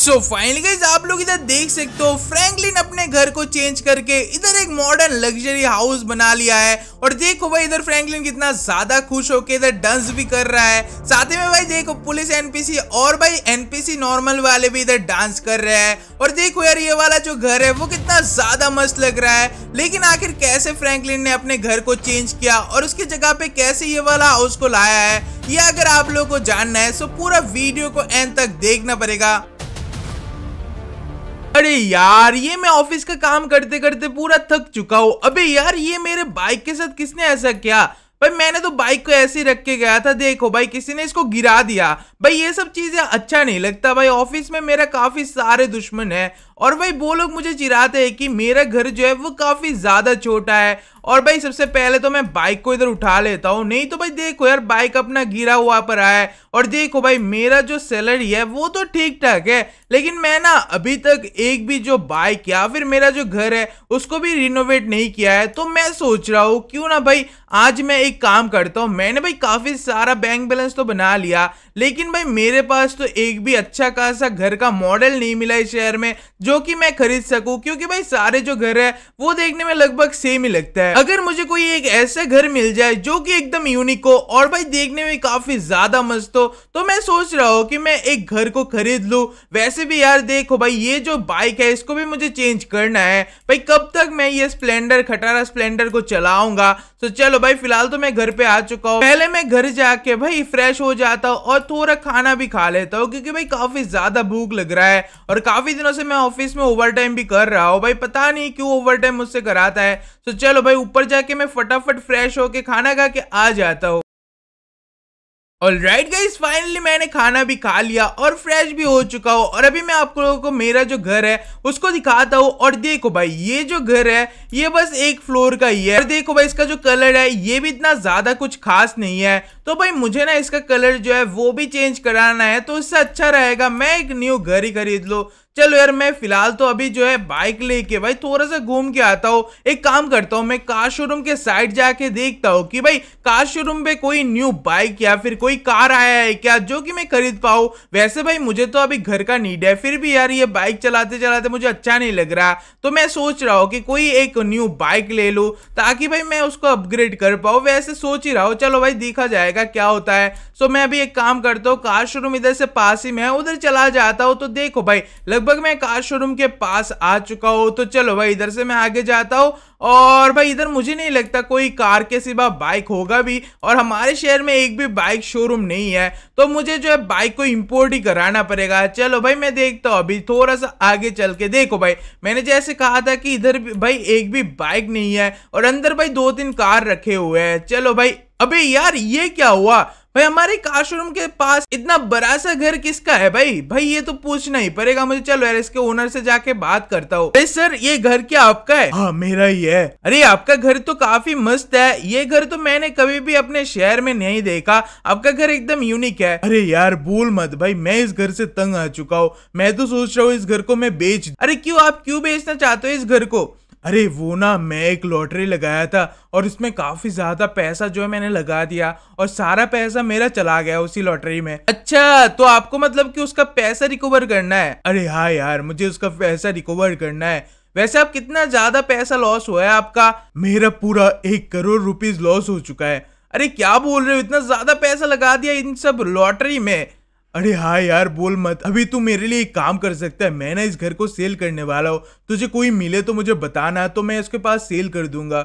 so finally guys आप लोग इधर देख सकते हो फ्रैंकलिन अपने घर को चेंज करके इधर एक मॉडर्न लग्जरी हाउस बना लिया है और देखो भाई इधर फ्रैंकलिन कितना ज्यादा खुश होकर इधर डांस भी कर रहा है साथ ही में भाई देखो पुलिस एनपीसी और भाई एनपीसी नॉर्मल वाले भी इधर डांस कर रहे हैं और देखो यार ये वाला जो घर है वो कितना ज्यादा मस्त लग रहा है लेकिन आखिर कैसे फ्रैंकलिन ने अपने घर को चेंज किया और उसकी जगह पे कैसे ये वाला हाउस को लाया है ये अगर आप लोग को जानना है तो पूरा वीडियो को एंड तक देखना पड़ेगा अरे यार ये मैं ऑफिस का काम करते करते पूरा थक चुका हूँ अबे यार ये मेरे बाइक के साथ किसने ऐसा किया भाई मैंने तो बाइक को ऐसे ही रख के गया था देखो भाई किसी ने इसको गिरा दिया भाई ये सब चीज़ें अच्छा नहीं लगता भाई ऑफिस में मेरा काफ़ी सारे दुश्मन है और भाई वो लोग मुझे चिराते हैं कि मेरा घर जो है वो काफ़ी ज़्यादा छोटा है और भाई सबसे पहले तो मैं बाइक को इधर उठा लेता हूँ नहीं तो भाई देखो यार बाइक अपना गिरा हुआ पर आया है और देखो भाई मेरा जो सैलरी है वो तो ठीक ठाक है लेकिन मैं ना अभी तक एक भी जो बाइक या फिर मेरा जो घर है उसको भी रिनोवेट नहीं किया है तो मैं सोच रहा हूँ क्यों ना भाई आज मैं एक काम करता हूँ मैंने भाई काफ़ी सारा बैंक बैलेंस तो बना लिया लेकिन भाई मेरे पास तो एक भी अच्छा खासा घर का मॉडल नहीं मिला इस शहर में जो जो कि मैं खरीद सकूं क्योंकि भाई सारे जो घर है वो देखने में लगभग सेम ही लगता है अगर मुझे कोई एक ऐसा घर मिल जाए जो कि एकदम यूनिक हो और भाई देखने में काफी ज्यादा मस्त हो तो मैं सोच रहा हूँ कि मैं एक घर को खरीद लू वैसे भी यार देखो भाई ये जो बाइक है इसको भी मुझे चेंज करना है भाई कब तक मैं ये स्प्लेंडर खटारा स्प्लेंडर को चलाऊंगा तो चलो भाई फिलहाल तो मैं घर पे आ चुका हूँ पहले मैं घर जाके भाई फ्रेश हो जाता हूँ और थोड़ा खाना भी खा लेता हूँ क्योंकि भाई काफी ज्यादा भूख लग रहा है और काफी दिनों से मैं ऑफिस में ओवर टाइम भी कर रहा हो भाई पता नहीं क्यों ओवर टाइम मुझसे कराता है तो चलो भाई ऊपर जाके मैं फटाफट फ्रेश होके खाना खा के आ जाता हूँ ऑल राइट गाइज फाइनली मैंने खाना भी खा लिया और फ्रेश भी हो चुका हूँ और अभी मैं आप लोगों को मेरा जो घर है उसको दिखाता हूँ और देखो भाई ये जो घर है ये बस एक फ्लोर का ही है और देखो भाई इसका जो कलर है ये भी इतना ज़्यादा कुछ खास नहीं है तो भाई मुझे ना इसका कलर जो है वो भी चेंज कराना है तो उससे अच्छा रहेगा मैं एक न्यू घर ही खरीद लूँ चलो यार मैं फिलहाल तो अभी जो है बाइक लेके भाई थोड़ा सा घूम के आता हूँ एक काम करता हूँ मैं कार शोरूम के साइड जाके देखता हूँ कि भाई कार शोरूम पे कोई न्यू बाइक या फिर कोई कार आया है क्या जो कि मैं खरीद पाऊँ वैसे भाई मुझे तो अभी घर का नीड है फिर भी यार ये बाइक चलाते चलाते मुझे अच्छा नहीं लग रहा तो मैं सोच रहा हूँ कि कोई एक न्यू बाइक ले लूँ ताकि भाई मैं उसको अपग्रेड कर पाऊँ वैसे सोच ही रहा हूँ चलो भाई देखा जाएगा क्या होता है सो मैं अभी एक काम करता हूँ कार शोरूम इधर से पास ही में उधर चला जाता हूँ तो देखो भाई लगभग लगभग मैं कार शोरूम के पास आ चुका हूँ तो चलो भाई इधर से मैं आगे जाता हूँ और भाई इधर मुझे नहीं लगता कोई कार के सिवा बाइक होगा भी और हमारे शहर में एक भी बाइक शोरूम नहीं है तो मुझे जो है बाइक को इम्पोर्ट ही कराना पड़ेगा चलो भाई मैं देखता हूँ अभी थोड़ा सा आगे चल के देखो भाई मैंने जैसे कहा था कि इधर भाई एक भी बाइक नहीं है और अंदर भाई दो तीन कार रखे हुए हैं चलो भाई अबे यार ये क्या हुआ भाई हमारे कार शोरूम के पास इतना बड़ा सा घर किसका है भाई भाई ये तो पूछना ही पड़ेगा मुझे चलो यार इसके ओनर से जाके बात करता हूँ सर ये घर क्या आपका है हाँ मेरा ही है अरे आपका घर तो काफी मस्त है ये घर तो मैंने कभी भी अपने शहर में नहीं देखा आपका घर एकदम यूनिक है अरे यार भूल मत भाई मैं इस घर से तंग आ चुका हूँ मैं तो सोच रहा हूँ इस घर को मैं बेच अरे क्यों आप क्यों बेचना चाहते हो इस घर को अरे वो ना मैं एक लॉटरी लगाया था और उसमें काफ़ी ज़्यादा पैसा जो है मैंने लगा दिया और सारा पैसा मेरा चला गया उसी लॉटरी में अच्छा तो आपको मतलब कि उसका पैसा रिकवर करना है अरे हाँ यार मुझे उसका पैसा रिकवर करना है वैसे आप कितना ज़्यादा पैसा लॉस हुआ है आपका मेरा पूरा एक करोड़ रुपीज़ लॉस हो चुका है अरे क्या बोल रहे हो इतना ज़्यादा पैसा लगा दिया इन सब लॉटरी में अरे हाँ यार बोल मत अभी तू मेरे लिए एक काम कर सकता है मैं ना इस घर को सेल करने वाला हूँ तुझे कोई मिले तो मुझे बताना तो मैं उसके पास सेल कर दूंगा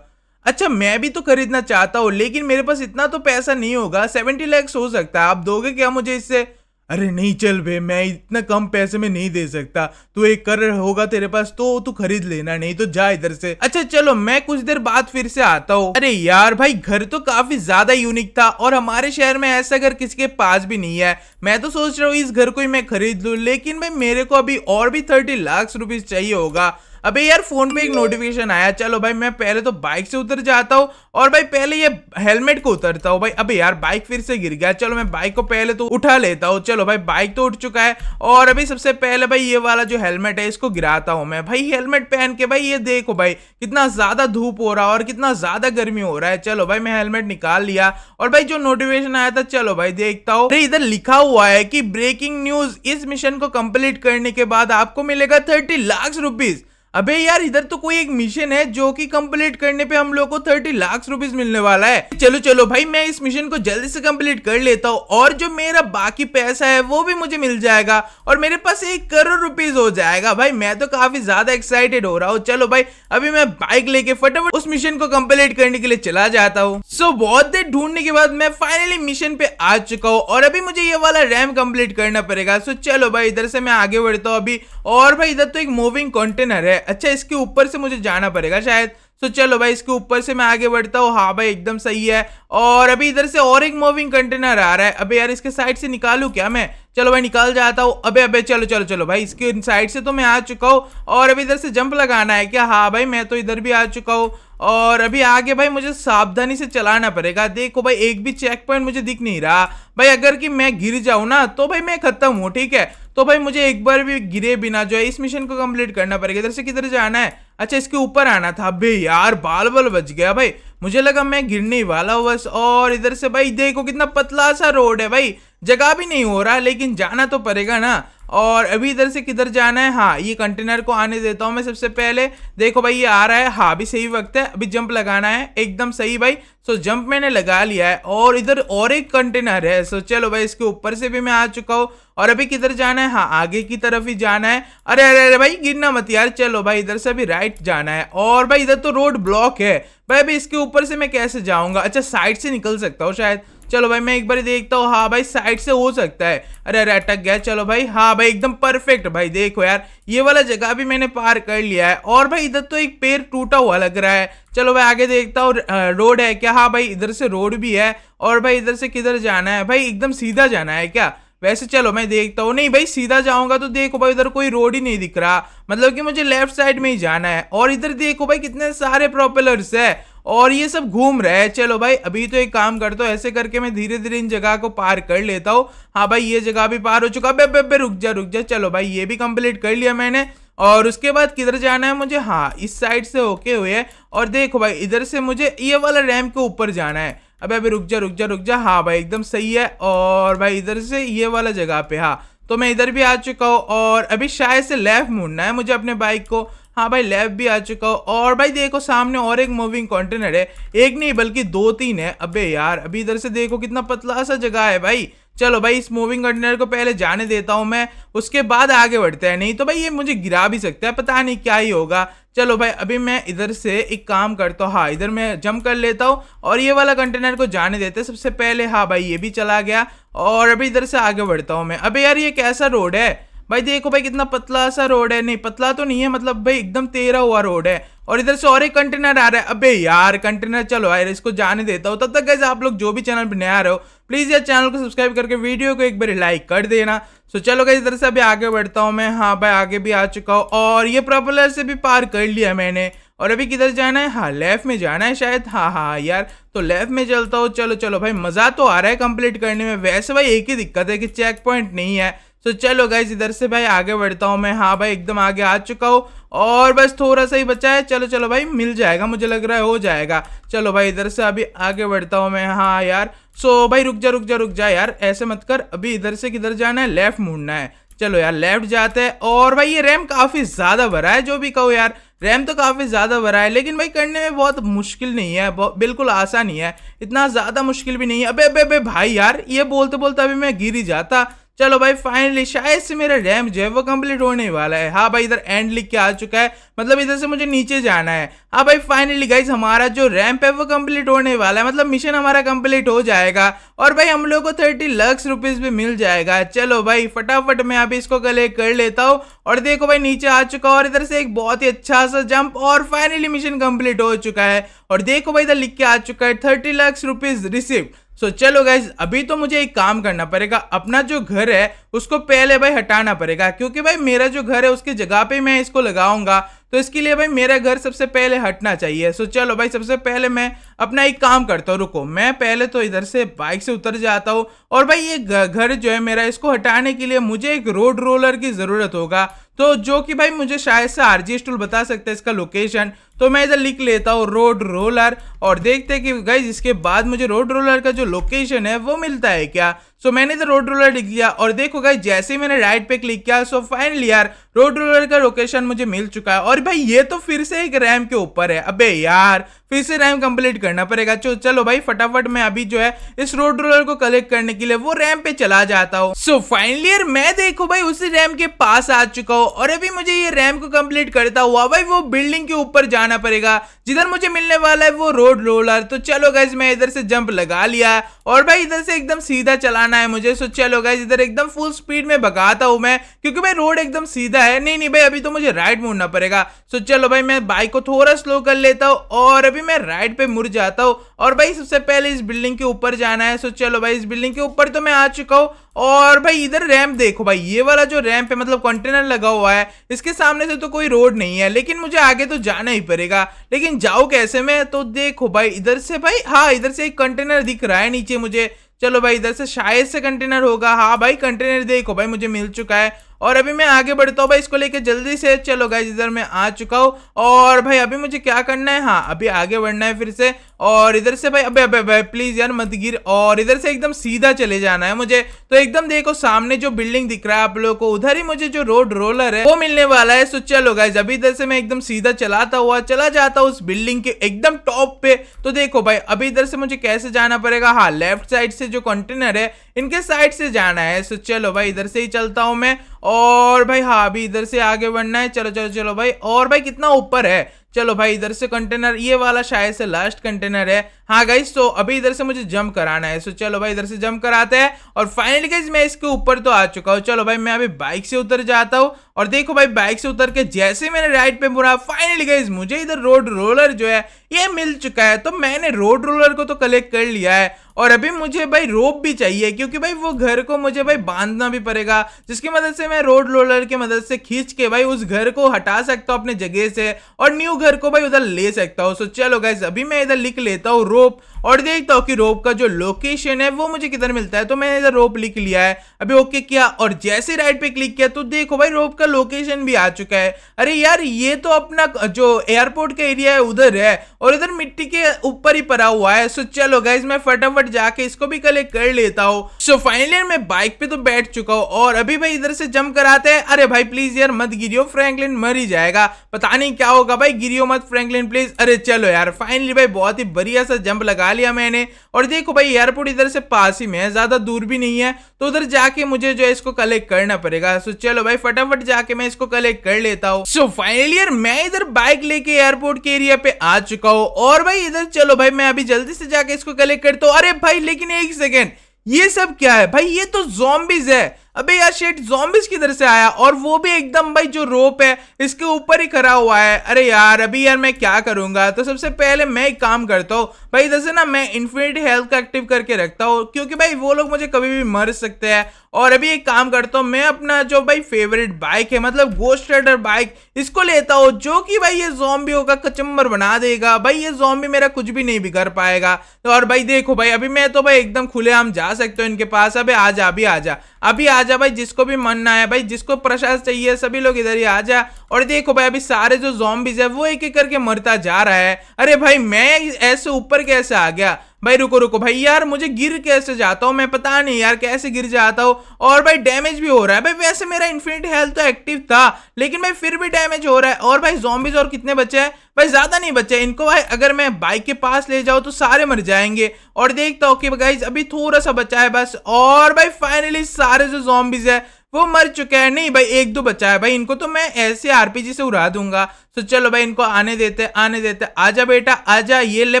अच्छा मैं भी तो खरीदना चाहता हूँ लेकिन मेरे पास इतना तो पैसा नहीं होगा सेवेंटी लैक्स हो सकता है आप दोगे क्या मुझे इससे अरे नहीं चल बे मैं इतना कम पैसे में नहीं दे सकता तू एक कर होगा तेरे पास तो तू खरीद लेना नहीं तो जा इधर से अच्छा चलो मैं कुछ देर बाद फिर से आता हूँ अरे यार भाई घर तो काफी ज्यादा यूनिक था और हमारे शहर में ऐसा घर किसी के पास भी नहीं है मैं तो सोच रहा हूँ इस घर को ही मैं खरीद लू लेकिन भाई मेरे को अभी और भी थर्टी लाख रुपीज चाहिए होगा अबे यार फोन पे एक नोटिफिकेशन आया चलो भाई मैं पहले तो बाइक से उतर जाता हूँ और भाई पहले ये हेलमेट को उतरता हूँ भाई अबे यार बाइक फिर से गिर गया चलो मैं बाइक को पहले तो उठा लेता हूँ चलो भाई बाइक तो उठ चुका है और अभी सबसे पहले भाई ये वाला जो हेलमेट है इसको गिराता हूँ मैं भाई हेलमेट पहन के भाई ये देखो भाई कितना ज्यादा धूप हो रहा है और कितना ज्यादा गर्मी हो रहा है चलो भाई मैं हेलमेट निकाल लिया और भाई जो नोटिफिकेशन आया था चलो भाई देखता हूँ इधर लिखा हुआ है की ब्रेकिंग न्यूज इस मिशन को कम्प्लीट करने के बाद आपको मिलेगा थर्टी लाख रुपीज अबे यार इधर तो कोई एक मिशन है जो कि कंप्लीट करने पे हम लोग को थर्टी लाख रुपीस मिलने वाला है चलो चलो भाई मैं इस मिशन को जल्दी से कंप्लीट कर लेता हूँ और जो मेरा बाकी पैसा है वो भी मुझे मिल जाएगा और मेरे पास एक करोड़ रुपीज हो जाएगा भाई मैं तो काफी ज्यादा एक्साइटेड हो रहा हूँ चलो भाई अभी मैं बाइक लेके फटाफट उस मिशन को कम्प्लीट करने के लिए चला जाता हूँ सो so, बहुत देर ढूंढने के बाद मैं फाइनली मिशन पे आ चुका हूँ और अभी मुझे ये वाला रैम कम्प्लीट करना पड़ेगा सो चलो भाई इधर से मैं आगे बढ़ता हूँ अभी और भाई इधर तो एक मूविंग कंटेनर है अच्छा इसके ऊपर से मुझे जाना पड़ेगा शायद तो चलो भाई इसके ऊपर से मैं आगे बढ़ता हूँ हाँ भाई एकदम सही है और अभी इधर से और एक मूविंग कंटेनर आ रहा है अबे यार इसके साइड से निकालू क्या मैं चलो भाई निकाल जाता हूँ अबे अबे चलो चलो चलो भाई इसके साइड से तो मैं आ चुका हूँ और अभी इधर से जंप लगाना है क्या हाँ भाई मैं तो इधर भी आ चुका हूँ और अभी आगे भाई मुझे सावधानी से चलाना पड़ेगा देखो भाई एक भी चेक पॉइंट मुझे दिख नहीं रहा भाई अगर कि मैं गिर जाऊँ ना तो भाई मैं खत्म हूँ ठीक है तो भाई मुझे एक बार भी गिरे बिना जो है इस मिशन को कंप्लीट करना पड़ेगा इधर से किधर जाना है अच्छा इसके ऊपर आना था अबे यार बाल बाल बच गया भाई मुझे लगा मैं गिरने वाला हूँ बस और इधर से भाई देखो कितना पतला सा रोड है भाई जगह भी नहीं हो रहा लेकिन जाना तो पड़ेगा ना और अभी इधर से किधर जाना है हाँ ये कंटेनर को आने देता हूँ मैं सबसे पहले देखो भाई ये आ रहा है हाँ अभी सही वक्त है अभी जंप लगाना है एकदम सही भाई सो जंप मैंने लगा लिया है और इधर और एक कंटेनर है सो चलो भाई इसके ऊपर से भी मैं आ चुका हूँ और अभी किधर जाना है हाँ आगे की तरफ ही जाना है अरे अरे अरे भाई गिरना मत यार चलो भाई इधर से अभी राइट जाना है और भाई इधर तो रोड ब्लॉक है भाई अभी इसके ऊपर से मैं कैसे जाऊँगा अच्छा साइड से निकल सकता हूँ शायद चलो भाई मैं एक बार देखता हूँ हाँ भाई साइड से हो सकता है अरे अरे अटक गया चलो भाई हाँ भाई एकदम परफेक्ट भाई देखो यार ये वाला जगह भी मैंने पार कर लिया है और भाई इधर तो एक पेड़ टूटा हुआ लग रहा है चलो भाई आगे देखता हूँ रोड है क्या हाँ भाई इधर से रोड भी है और भाई इधर से किधर जाना है भाई एकदम सीधा जाना है क्या वैसे चलो मैं देखता हूँ नहीं भाई सीधा जाऊंगा तो देखो भाई उधर कोई रोड ही नहीं दिख रहा मतलब कि मुझे लेफ्ट साइड में ही जाना है और इधर देखो भाई कितने सारे प्रोपेलर्स है और ये सब घूम रहा है चलो भाई अभी तो एक काम करता हूँ ऐसे करके मैं धीरे धीरे इन जगह को पार कर लेता हूँ हाँ भाई ये जगह भी पार हो चुका बे बे बे रुक जा रुक जा चलो भाई ये भी कंप्लीट कर लिया मैंने और उसके बाद किधर जाना है मुझे हाँ इस साइड से होके हुए है और देखो भाई इधर से मुझे ये वाला रैम के ऊपर जाना है अबे अभी रुक जा रुक जा रुक जा हाँ भाई एकदम सही है और भाई इधर से ये वाला जगह पे हाँ तो मैं इधर भी आ चुका हूँ और अभी शायद से लेफ्ट मुड़ना है मुझे अपने बाइक को हाँ भाई लैब भी आ चुका हो और भाई देखो सामने और एक मूविंग कॉन्टेनर है एक नहीं बल्कि दो तीन है अबे यार अभी इधर से देखो कितना पतला सा जगह है भाई चलो भाई इस मूविंग कंटेनर को पहले जाने देता हूँ मैं उसके बाद आगे बढ़ते हैं नहीं तो भाई ये मुझे गिरा भी सकता है पता नहीं क्या ही होगा चलो भाई अभी मैं इधर से एक काम करता हूँ हाँ इधर मैं जम कर लेता हूँ और ये वाला कंटेनर को जाने देते हैं सबसे पहले हाँ भाई ये भी चला गया और अभी इधर से आगे बढ़ता हूँ मैं अभी यार ये कैसा रोड है भाई देखो भाई कितना पतला सा रोड है नहीं पतला तो नहीं है मतलब भाई एकदम तेरा हुआ रोड है और इधर से और एक कंटेनर आ रहा है अबे यार कंटेनर चलो यार इसको जाने देता हूँ तब तक कैसे आप लोग जो भी चैनल पर नया रहे हो प्लीज़ यार चैनल को सब्सक्राइब करके वीडियो को एक बार लाइक कर देना सो चलो कैसे इधर से अभी आगे बढ़ता हूँ मैं हाँ भाई आगे भी आ चुका हूँ और ये प्रॉपलर से भी पार कर लिया मैंने और अभी किधर जाना है हाँ लेफ्ट में जाना है शायद हाँ हाँ, हाँ यार तो लेफ्ट में चलता हूँ चलो चलो भाई मज़ा तो आ रहा है कंप्लीट करने में वैसे भाई एक ही दिक्कत है कि चेक पॉइंट नहीं है सो चलो गाइज इधर से भाई आगे बढ़ता हूँ मैं हाँ भाई एकदम आगे आ चुका हूँ और बस थोड़ा सा ही बचा है चलो चलो भाई मिल जाएगा मुझे लग रहा है हो जाएगा चलो भाई इधर से अभी आगे बढ़ता हूँ मैं हाँ यार सो भाई रुक जा रुक जा रुक जा यार ऐसे मत कर अभी इधर से किधर जाना है लेफ्ट मुड़ना है चलो यार लेफ्ट जाते हैं और भाई ये रैम काफ़ी ज़्यादा भरा है जो भी कहो यार रैम तो काफ़ी ज़्यादा भरा है लेकिन भाई करने में बहुत मुश्किल नहीं है बिल्कुल आसान ही है इतना ज़्यादा मुश्किल भी नहीं है अबे अबे अबे भाई यार ये बोलते बोलते अभी मैं गिर ही जाता चलो भाई फाइनली शायद से मेरा रैम जो है वो कंप्लीट होने वाला है हाँ भाई इधर एंड लिख के आ चुका है मतलब इधर से मुझे नीचे जाना है हाँ भाई फाइनली गाइज हमारा जो रैम्प है वो कंप्लीट होने वाला है मतलब मिशन हमारा कंप्लीट हो जाएगा और भाई हम लोग को थर्टी लाख रुपीज भी मिल जाएगा चलो भाई फटाफट मैं अभी इसको कलेक्ट कर लेता हूँ और देखो भाई नीचे आ चुका और इधर से एक बहुत ही अच्छा सा जंप और फाइनली मिशन कंप्लीट हो चुका है और देखो भाई इधर लिख के आ चुका है thirty lakh rupees receive so so, चलो गाइज अभी तो मुझे एक काम करना पड़ेगा अपना जो घर है उसको पहले भाई हटाना पड़ेगा क्योंकि भाई मेरा जो घर है उसकी जगह पे मैं इसको लगाऊंगा तो इसके लिए भाई मेरा घर सबसे पहले हटना चाहिए सो चलो भाई सबसे पहले मैं अपना एक काम करता हूँ रुको मैं पहले तो इधर से बाइक से उतर जाता हूँ और भाई ये घर जो है मेरा इसको हटाने के लिए मुझे एक रोड रोलर की ज़रूरत होगा तो जो कि भाई मुझे शायद से आर जी स्टूल बता सकते हैं इसका लोकेशन तो मैं इधर लिख लेता हूँ रोड रोलर और देखते हैं कि भाई इसके बाद मुझे रोड रोलर का जो लोकेशन है वो मिलता है क्या सो so, मैंने इधर रोड रोलर लिख लिया और देखो गाइस जैसे मैंने राइट पे क्लिक किया सो फाइनली यार रोड रोलर का लोकेशन मुझे मिल चुका है और भाई ये तो फिर से एक रैम के ऊपर है अबे यार फिर से रैम कंप्लीट करना पड़ेगा तो चलो भाई फटाफट मैं अभी जो है इस रोड रोलर को कलेक्ट करने के लिए वो रैम पे चला जाता हूँ सो फाइनली यार मैं देखो भाई उसी रैम के पास आ चुका हूँ और अभी मुझे ये रैम को कम्प्लीट करता हुआ भाई वो बिल्डिंग के ऊपर जाना पड़ेगा जिधर मुझे मिलने वाला है वो रोड रोलर तो चलो गाइज मैं इधर से जंप लगा लिया और भाई इधर से एकदम सीधा चलाना है मुझे सो चलो गाइज इधर एकदम फुल स्पीड में भगाता हूँ मैं क्योंकि भाई रोड एकदम सीधा है नहीं नहीं भाई अभी तो मुझे राइट मुड़ना पड़ेगा सो चलो भाई मैं बाइक को थोड़ा स्लो कर लेता हूँ और अभी भी मैं राइट पे मुड़ जाता हूँ और भाई सबसे पहले इस बिल्डिंग के ऊपर जाना है सो चलो भाई इस बिल्डिंग के ऊपर तो मैं आ चुका हूँ और भाई इधर रैंप देखो भाई ये वाला जो रैंप है मतलब कंटेनर लगा हुआ है इसके सामने से तो कोई रोड नहीं है लेकिन मुझे आगे तो जाना ही पड़ेगा लेकिन जाऊँ कैसे मैं तो देखो भाई इधर से भाई हाँ इधर से एक कंटेनर दिख रहा है नीचे मुझे चलो भाई इधर से शायद से कंटेनर होगा हाँ भाई कंटेनर देखो भाई मुझे मिल चुका है और अभी मैं आगे बढ़ता हूँ भाई इसको लेके जल्दी से चलो गाइज इधर मैं आ चुका हूँ और भाई अभी मुझे क्या करना है हाँ अभी आगे बढ़ना है फिर से और इधर से भाई अबे अबे भाई प्लीज़ यार मत गिर और इधर से एकदम सीधा चले जाना है मुझे तो एकदम देखो सामने जो बिल्डिंग दिख रहा है आप लोगों को उधर ही मुझे जो रोड रोलर है वो मिलने वाला है सो चलो गाइज अभी इधर से मैं एकदम सीधा चलाता हुआ चला जाता हूँ उस बिल्डिंग के एकदम टॉप पे तो देखो भाई अभी इधर से मुझे कैसे जाना पड़ेगा हाँ लेफ्ट साइड से जो कंटेनर है इनके साइड से जाना है सो चलो भाई इधर से ही चलता हूँ मैं और भाई हाँ अभी इधर से आगे बढ़ना है चलो चलो चलो भाई और भाई कितना ऊपर है चलो भाई इधर से कंटेनर ये वाला शायद से लास्ट कंटेनर है हाँ गाइस तो अभी इधर से मुझे जंप कराना है सो चलो भाई इधर से जंप कराते हैं और फाइनली गाइस मैं इसके ऊपर तो आ चुका हूँ चलो भाई मैं अभी बाइक से उतर जाता हूँ और देखो भाई बाइक से उतर के जैसे मैंने राइट पे मुड़ा फाइनली गई मुझे इधर रोड रोलर जो है ये मिल चुका है तो मैंने रोड रोलर को तो कलेक्ट कर लिया है और अभी मुझे भाई रोप भी चाहिए क्योंकि भाई वो घर को मुझे भाई बांधना भी पड़ेगा जिसकी मदद से मैं रोड रोलर की मदद से खींच के भाई उस घर को हटा सकता हूँ अपने जगह से और न्यू घर को भाई उधर ले सकता हूँ सो चलो गाइज अभी मैं इधर लिख लेता हूँ रोप और देखता हूँ कि रोप का जो लोकेशन है वो मुझे किधर मिलता है तो मैंने इधर रोप लिख लिया है अभी ओके किया और जैसे राइट पे क्लिक किया तो देखो भाई रोप उसका लोकेशन भी आ चुका है अरे यार ये तो अपना जो एयरपोर्ट का एरिया है उधर है और इधर मिट्टी के ऊपर ही पड़ा हुआ है सो चलो गाइज मैं फटाफट जाके इसको भी कलेक्ट कर लेता हूँ सो फाइनली मैं बाइक पे तो बैठ चुका हूँ और अभी भाई इधर से जम कराते हैं अरे भाई प्लीज यार मत गिरियो फ्रेंकलिन मर ही जाएगा पता नहीं क्या होगा भाई गिरियो मत फ्रेंकलिन प्लीज अरे चलो यार फाइनली भाई बहुत ही बढ़िया सा जंप लगा लिया मैंने और देखो भाई एयरपोर्ट इधर से पास ही में है ज्यादा दूर भी नहीं है तो उधर जाके मुझे जो है इसको कलेक्ट करना पड़ेगा सो चलो भाई फटाफट जाके मैं इसको कलेक्ट कर लेता हूँ सो फाइनली यार मैं इधर बाइक लेके एयरपोर्ट के एरिया पे आ चुका हूँ और भाई इधर चलो भाई मैं अभी जल्दी से जाके इसको कलेक्ट करता हूँ अरे भाई लेकिन एक सेकेंड ये सब क्या है भाई ये तो जोम्बिज है अबे यार शेट जॉम्बिस किधर से आया और वो भी एकदम भाई जो रोप है इसके ऊपर ही खड़ा हुआ है अरे यार अभी यार मैं क्या करूंगा तो सबसे पहले मैं एक काम करता हूँ भाई जैसे ना मैं इन्फिनिटी हेल्थ का एक्टिव करके रखता हूँ क्योंकि भाई वो लोग मुझे कभी भी मर सकते हैं और अभी एक काम करता हूँ मैं अपना जो भाई फेवरेट बाइक है मतलब गोस्ट राइडर बाइक इसको लेता हूँ जो कि भाई ये जोम्बी होगा कचम्बर बना देगा भाई ये जॉम्बी मेरा कुछ भी नहीं बिगड़ पाएगा और भाई देखो भाई अभी मैं तो भाई एकदम खुले आम जा सकता हूँ इनके पास अभी आ जा अभी आ जा अभी आ जा भाई जिसको भी मन ना है भाई जिसको प्रसाद चाहिए सभी लोग इधर ही आ जा और देखो भाई अभी सारे जो जॉम्बीज है वो एक एक करके मरता जा रहा है अरे भाई मैं ऐसे ऊपर कैसे आ गया भाई रुको रुको भाई यार मुझे गिर कैसे जाता हूँ मैं पता नहीं यार कैसे गिर जाता हूँ और भाई डैमेज भी हो रहा है भाई वैसे मेरा इन्फिनिट हेल्थ तो एक्टिव था लेकिन भाई फिर भी डैमेज हो रहा है और भाई जोम्बिज और कितने बच्चे हैं भाई ज़्यादा नहीं बच्चे इनको भाई अगर मैं बाइक के पास ले जाऊँ तो सारे मर जाएंगे और देखता हूँ कि भाई अभी थोड़ा सा बचा है बस और भाई फाइनली सारे जो जॉम्बिज है वो मर चुके हैं नहीं भाई एक दो बचा है भाई इनको तो मैं ऐसे आरपीजी से उड़ा दूंगा तो चलो भाई इनको आने देते आने देते आजा बेटा आजा ये ले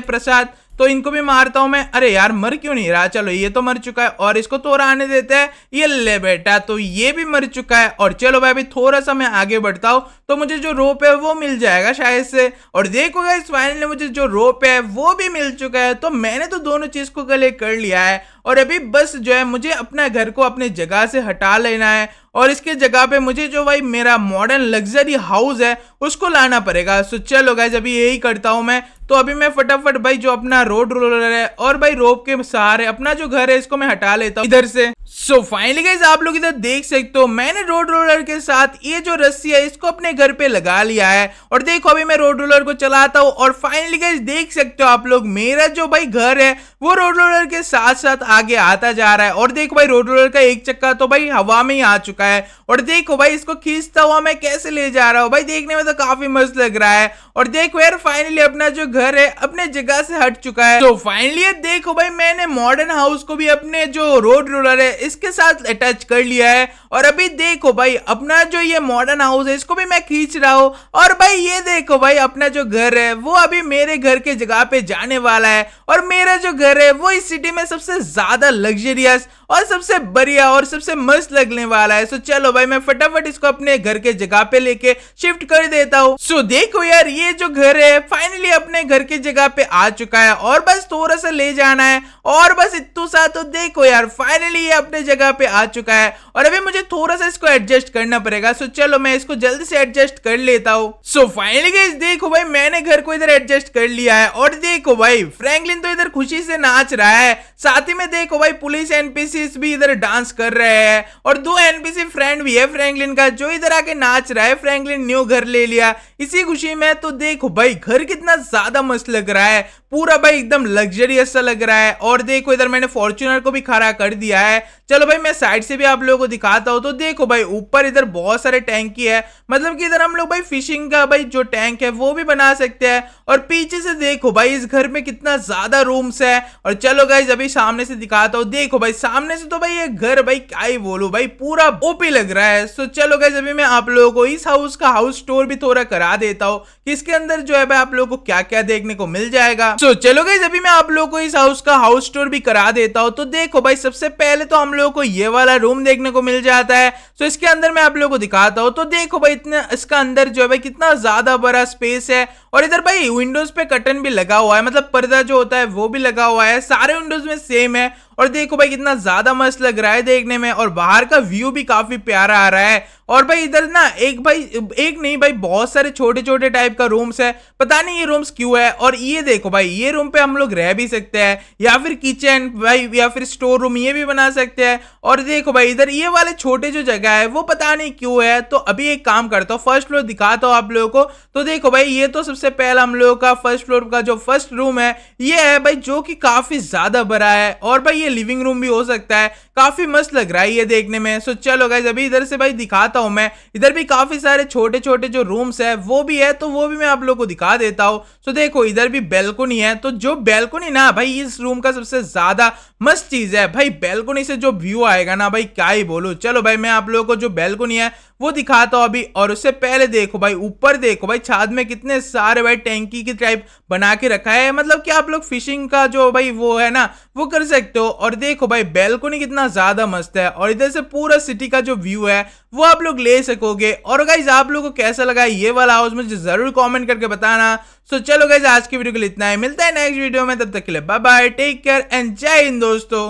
प्रसाद तो इनको भी मारता हूँ मैं अरे यार मर क्यों नहीं रहा चलो ये तो मर चुका है और इसको थोड़ा आने देते हैं ये ले बेटा तो ये भी मर चुका है और चलो भाई अभी थोड़ा सा मैं आगे बढ़ता हूँ तो मुझे जो रोप है वो मिल जाएगा शायद से और देखोगा इस फाइनली मुझे जो रोप है वो भी मिल चुका है तो मैंने तो दोनों चीज़ को कलेक्ट कर लिया है और अभी बस जो है मुझे अपना घर को अपने जगह से हटा लेना है और इसके जगह पे मुझे जो भाई मेरा मॉडर्न लग्जरी हाउस है उसको लाना पड़ेगा सो चलो गाइज अभी यही करता हूँ मैं तो अभी मैं फटाफट भाई जो अपना रोड रोलर है और भाई रोप के सहारे अपना जो घर है इसको मैं हटा लेता हूँ इधर से सो फाइनली गाइज आप लोग इधर देख सकते हो मैंने रोड रोलर के साथ ये जो रस्सी है इसको अपने घर पे लगा लिया है और देखो अभी मैं रोड रोलर को चलाता हूँ और फाइनली गाइज देख सकते हो आप लोग मेरा जो भाई घर है वो रोड रोलर के साथ साथ आगे आता जा रहा है और देखो भाई रोड रोलर का एक चक्का तो भाई हवा में ही आ चुका है और देखो भाई इसको खींचता हुआ मैं कैसे ले जा रहा हूँ भाई देखने में तो काफी मस्त लग रहा है और देखो यार फाइनली अपना जो घर है अपने जगह से हट चुका है तो फाइनली देखो भाई मैंने मॉडर्न हाउस को भी अपने जो रोड रोलर है इसके साथ अटैच कर लिया है और अभी देखो भाई अपना जो ये मॉडर्न हाउस है इसको भी मैं खींच रहा हूँ और भाई ये देखो भाई अपना जो घर है वो अभी मेरे घर के जगह पे जाने वाला है और मेरा जो घर प्लेयर है वो इस सिटी में सबसे ज्यादा लग्जरियस और सबसे बढ़िया और सबसे मस्त लगने वाला है सो चलो भाई मैं फटाफट इसको अपने घर के जगह पे लेके शिफ्ट कर देता हूँ सो देखो यार ये जो घर है फाइनली अपने घर के जगह पे आ चुका है और बस थोड़ा सा ले जाना है और बस इतू सा तो देखो यार फाइनली ये अपने जगह पे आ चुका है और अभी मुझे थोड़ा सा इसको एडजस्ट करना पड़ेगा सो चलो मैं इसको जल्दी से एडजस्ट कर लेता हूँ सो फाइनली गाइस देखो भाई मैंने घर को इधर एडजस्ट कर लिया है और देखो भाई फ्रैंकलिन तो इधर खुशी से नाच रहा है साथ ही में देखो भाई पुलिस एनपीसी एनपीसीज भी इधर डांस कर रहे हैं और दो एनपीसी फ्रेंड भी है फ्रैंकलिन का जो इधर आके नाच रहा है फ्रैंकलिन न्यू घर ले लिया इसी खुशी में तो देखो भाई घर कितना ज्यादा मस्त लग रहा है पूरा भाई एकदम लग्जरियस सा लग रहा है और देखो इधर मैंने फॉर्चुनर को भी खड़ा कर दिया है चलो भाई मैं साइड से भी आप लोगों को दिखाता हूँ तो देखो भाई ऊपर इधर बहुत सारे टैंकी है मतलब कि इधर हम लोग भाई फिशिंग का भाई जो टैंक है वो भी बना सकते हैं और पीछे से देखो भाई इस घर में कितना ज्यादा रूम्स है और चलो गाइज अभी सामने से दिखाता हूँ देखो भाई सामने सामने से तो भाई ये घर भाई क्या ही बोलू भाई पूरा ओपी लग रहा है सो चलो गैस अभी मैं आप लोगों को इस हाउस का हाउस टूर भी थोड़ा करा देता हूँ कि इसके अंदर जो है भाई आप लोगों को क्या क्या देखने को मिल जाएगा सो चलो गैस अभी मैं आप लोगों को इस हाउस का हाउस टूर भी करा देता हूँ तो देखो भाई सबसे पहले तो हम लोगों को ये वाला रूम देखने को मिल जाता है सो इसके अंदर मैं आप लोगों को दिखाता हूँ तो देखो भाई इतने इसका अंदर जो है भाई कितना ज्यादा बड़ा स्पेस है और इधर भाई विंडोज पे कर्टन भी लगा हुआ है मतलब पर्दा जो होता है वो भी लगा हुआ है सारे विंडोज में सेम है और देखो भाई कितना ज्यादा मस्त लग रहा है देखने में और बाहर का व्यू भी काफी प्यारा आ रहा है और भाई इधर ना एक भाई एक नहीं भाई बहुत सारे छोटे छोटे टाइप का रूम्स है पता नहीं ये रूम्स क्यों है और ये देखो भाई ये रूम पे हम लोग रह भी सकते हैं या फिर किचन भाई या फिर स्टोर रूम ये भी बना सकते हैं और देखो भाई इधर ये वाले छोटे जो जगह है वो पता नहीं क्यों है तो अभी एक काम करता हूँ फर्स्ट फ्लोर दिखाता हूँ आप लोगों को तो देखो भाई ये तो सबसे पहला हम लोगों का फर्स्ट फ्लोर का जो फर्स्ट रूम है ये है भाई जो कि काफी ज्यादा बड़ा है और भाई ये लिविंग रूम भी हो सकता है काफी मस्त लग रहा है ये देखने में सो चलो गाइज अभी इधर से भाई दिखाता देता हूं मैं इधर भी काफ़ी सारे छोटे छोटे जो रूम्स है वो भी है तो वो भी मैं आप लोग को दिखा देता हूँ तो देखो इधर भी बेलकुनी है तो जो बेलकुनी ना भाई इस रूम का सबसे ज़्यादा मस्त चीज़ है भाई बेलकुनी से जो व्यू आएगा ना भाई क्या ही बोलो चलो भाई मैं आप लोगों को जो बेलकुनी है वो दिखाता हूँ अभी और उससे पहले देखो भाई ऊपर देखो भाई छाद में कितने सारे भाई टैंकी की टाइप बना के रखा है मतलब कि आप लोग फिशिंग का जो भाई वो है ना वो कर सकते हो और देखो भाई बेलकुनी कितना ज़्यादा मस्त है और इधर से पूरा सिटी का जो व्यू है वो आप लोग ले सकोगे और गाइज आप लोगों को कैसा लगा ये वाला हाउस मुझे जरूर कॉमेंट करके बताना सो चलो गाइज आज की वीडियो के लिए इतना ही मिलता है नेक्स्ट वीडियो में तब तक के लिए bye bye take care and जय हिंद दोस्तों